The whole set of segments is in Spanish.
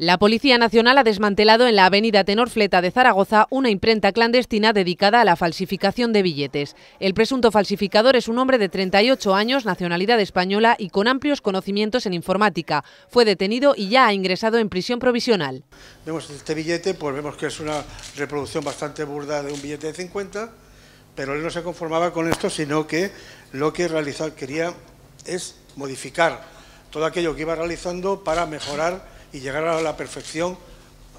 La Policía Nacional ha desmantelado en la avenida Tenorfleta de Zaragoza una imprenta clandestina dedicada a la falsificación de billetes. El presunto falsificador es un hombre de 38 años, nacionalidad española y con amplios conocimientos en informática. Fue detenido y ya ha ingresado en prisión provisional. Vemos este billete, pues vemos que es una reproducción bastante burda de un billete de 50, pero él no se conformaba con esto, sino que lo que quería es modificar todo aquello que iba realizando para mejorar y llegar a la perfección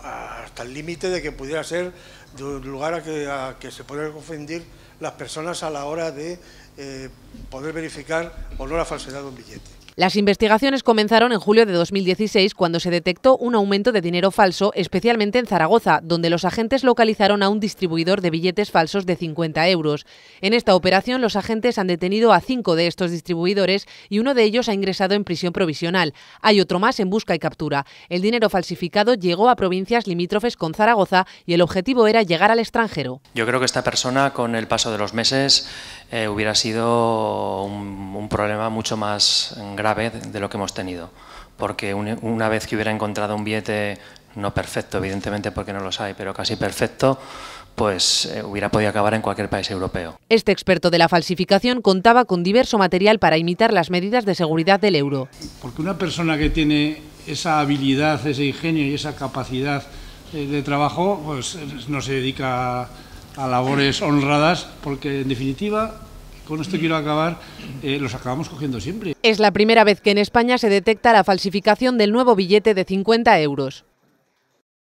hasta el límite de que pudiera ser de un lugar a que, se puedan confundir las personas a la hora de eh, poder verificar o no la falsedad de un billete. Las investigaciones comenzaron en julio de 2016 cuando se detectó un aumento de dinero falso, especialmente en Zaragoza, donde los agentes localizaron a un distribuidor de billetes falsos de 50 euros. En esta operación los agentes han detenido a cinco de estos distribuidores y uno de ellos ha ingresado en prisión provisional. Hay otro más en busca y captura. El dinero falsificado llegó a provincias limítrofes con Zaragoza y el objetivo era llegar al extranjero. Yo creo que esta persona con el paso de los meses eh, hubiera sido un problema mucho más grave vez de lo que hemos tenido, porque una vez que hubiera encontrado un billete no perfecto, evidentemente porque no los hay, pero casi perfecto, pues eh, hubiera podido acabar en cualquier país europeo. Este experto de la falsificación contaba con diverso material para imitar las medidas de seguridad del euro. Porque una persona que tiene esa habilidad, ese ingenio y esa capacidad eh, de trabajo, pues no se dedica a labores honradas, porque en definitiva con esto quiero acabar, eh, los acabamos cogiendo siempre. Es la primera vez que en España se detecta la falsificación del nuevo billete de 50 euros.